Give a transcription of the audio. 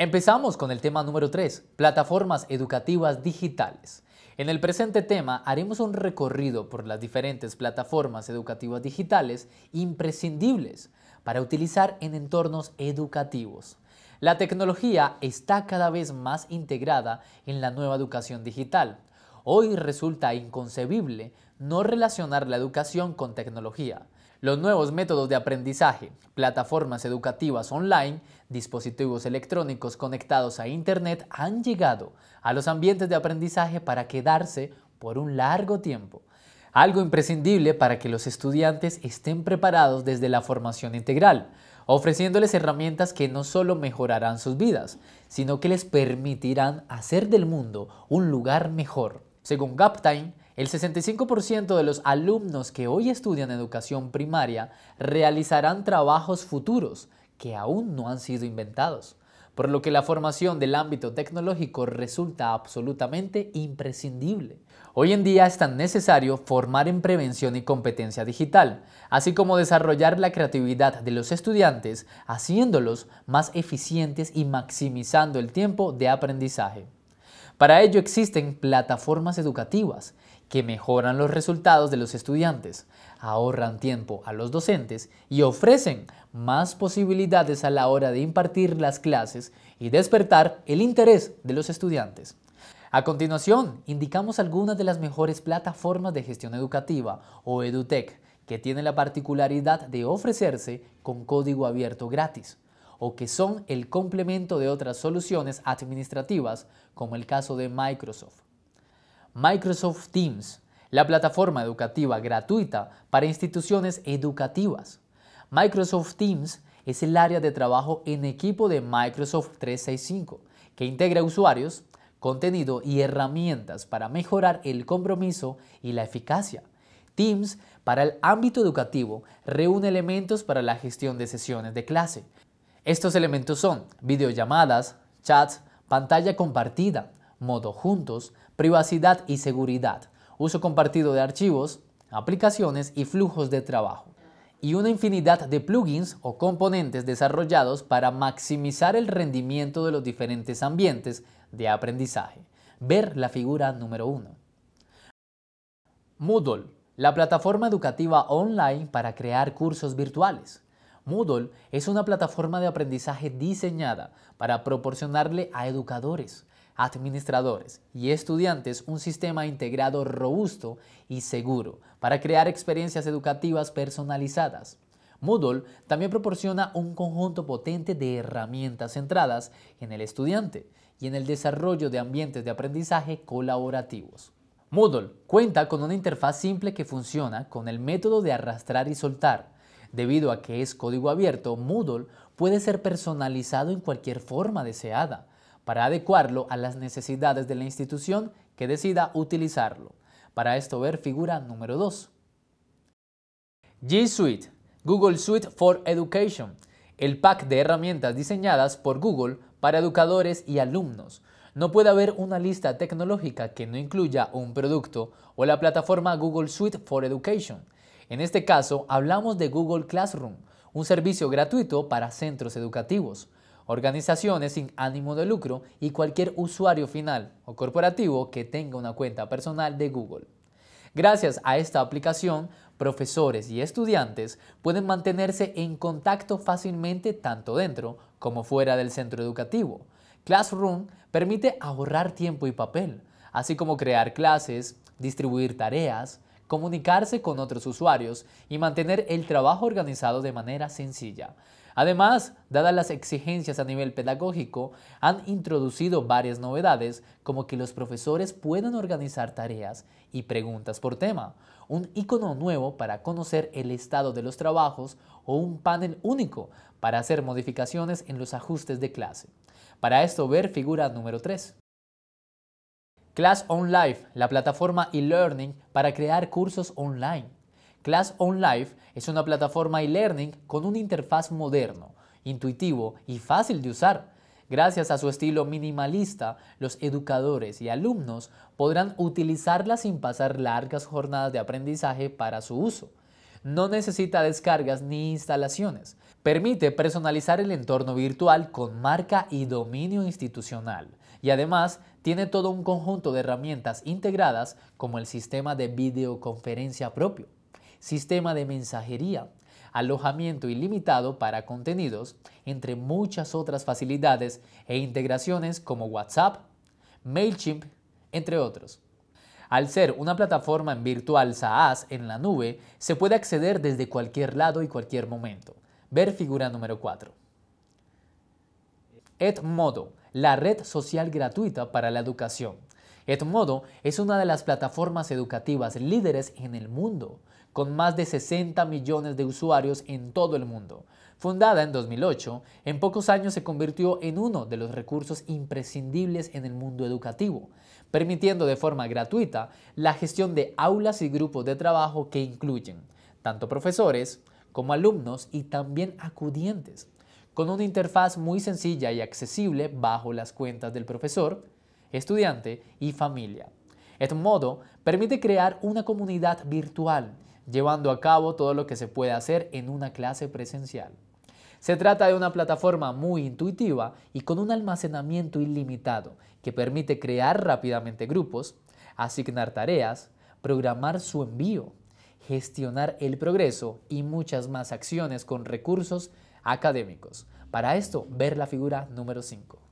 Empezamos con el tema número 3, plataformas educativas digitales. En el presente tema haremos un recorrido por las diferentes plataformas educativas digitales imprescindibles para utilizar en entornos educativos. La tecnología está cada vez más integrada en la nueva educación digital. Hoy resulta inconcebible no relacionar la educación con tecnología. Los nuevos métodos de aprendizaje, plataformas educativas online, dispositivos electrónicos conectados a Internet han llegado a los ambientes de aprendizaje para quedarse por un largo tiempo. Algo imprescindible para que los estudiantes estén preparados desde la formación integral, ofreciéndoles herramientas que no solo mejorarán sus vidas, sino que les permitirán hacer del mundo un lugar mejor. Según Gaptime, el 65% de los alumnos que hoy estudian educación primaria realizarán trabajos futuros que aún no han sido inventados, por lo que la formación del ámbito tecnológico resulta absolutamente imprescindible. Hoy en día es tan necesario formar en prevención y competencia digital, así como desarrollar la creatividad de los estudiantes, haciéndolos más eficientes y maximizando el tiempo de aprendizaje. Para ello existen plataformas educativas que mejoran los resultados de los estudiantes, ahorran tiempo a los docentes y ofrecen más posibilidades a la hora de impartir las clases y despertar el interés de los estudiantes. A continuación, indicamos algunas de las mejores plataformas de gestión educativa o EduTech que tienen la particularidad de ofrecerse con código abierto gratis o que son el complemento de otras soluciones administrativas como el caso de Microsoft. Microsoft Teams, la plataforma educativa gratuita para instituciones educativas. Microsoft Teams es el área de trabajo en equipo de Microsoft 365, que integra usuarios, contenido y herramientas para mejorar el compromiso y la eficacia. Teams para el ámbito educativo reúne elementos para la gestión de sesiones de clase. Estos elementos son videollamadas, chats, pantalla compartida, modo juntos, privacidad y seguridad, uso compartido de archivos, aplicaciones y flujos de trabajo, y una infinidad de plugins o componentes desarrollados para maximizar el rendimiento de los diferentes ambientes de aprendizaje. Ver la figura número 1. Moodle, la plataforma educativa online para crear cursos virtuales. Moodle es una plataforma de aprendizaje diseñada para proporcionarle a educadores administradores y estudiantes un sistema integrado robusto y seguro para crear experiencias educativas personalizadas. Moodle también proporciona un conjunto potente de herramientas centradas en el estudiante y en el desarrollo de ambientes de aprendizaje colaborativos. Moodle cuenta con una interfaz simple que funciona con el método de arrastrar y soltar. Debido a que es código abierto, Moodle puede ser personalizado en cualquier forma deseada, para adecuarlo a las necesidades de la institución que decida utilizarlo. Para esto ver figura número 2. G Suite, Google Suite for Education, el pack de herramientas diseñadas por Google para educadores y alumnos. No puede haber una lista tecnológica que no incluya un producto o la plataforma Google Suite for Education. En este caso, hablamos de Google Classroom, un servicio gratuito para centros educativos organizaciones sin ánimo de lucro y cualquier usuario final o corporativo que tenga una cuenta personal de Google. Gracias a esta aplicación, profesores y estudiantes pueden mantenerse en contacto fácilmente tanto dentro como fuera del centro educativo. Classroom permite ahorrar tiempo y papel, así como crear clases, distribuir tareas, comunicarse con otros usuarios y mantener el trabajo organizado de manera sencilla. Además, dadas las exigencias a nivel pedagógico, han introducido varias novedades como que los profesores puedan organizar tareas y preguntas por tema, un icono nuevo para conocer el estado de los trabajos o un panel único para hacer modificaciones en los ajustes de clase. Para esto ver figura número 3. Class on la plataforma e-learning para crear cursos online. Class on es una plataforma e e-learning con una interfaz moderno, intuitivo y fácil de usar. Gracias a su estilo minimalista, los educadores y alumnos podrán utilizarla sin pasar largas jornadas de aprendizaje para su uso. No necesita descargas ni instalaciones. Permite personalizar el entorno virtual con marca y dominio institucional. Y además tiene todo un conjunto de herramientas integradas como el sistema de videoconferencia propio sistema de mensajería, alojamiento ilimitado para contenidos, entre muchas otras facilidades e integraciones como WhatsApp, MailChimp, entre otros. Al ser una plataforma en virtual SaaS en la nube, se puede acceder desde cualquier lado y cualquier momento. Ver figura número 4. Edmodo, la red social gratuita para la educación. Edmodo es una de las plataformas educativas líderes en el mundo con más de 60 millones de usuarios en todo el mundo. Fundada en 2008, en pocos años se convirtió en uno de los recursos imprescindibles en el mundo educativo, permitiendo de forma gratuita la gestión de aulas y grupos de trabajo que incluyen tanto profesores como alumnos y también acudientes, con una interfaz muy sencilla y accesible bajo las cuentas del profesor, estudiante y familia. Este modo permite crear una comunidad virtual llevando a cabo todo lo que se puede hacer en una clase presencial. Se trata de una plataforma muy intuitiva y con un almacenamiento ilimitado que permite crear rápidamente grupos, asignar tareas, programar su envío, gestionar el progreso y muchas más acciones con recursos académicos. Para esto, ver la figura número 5.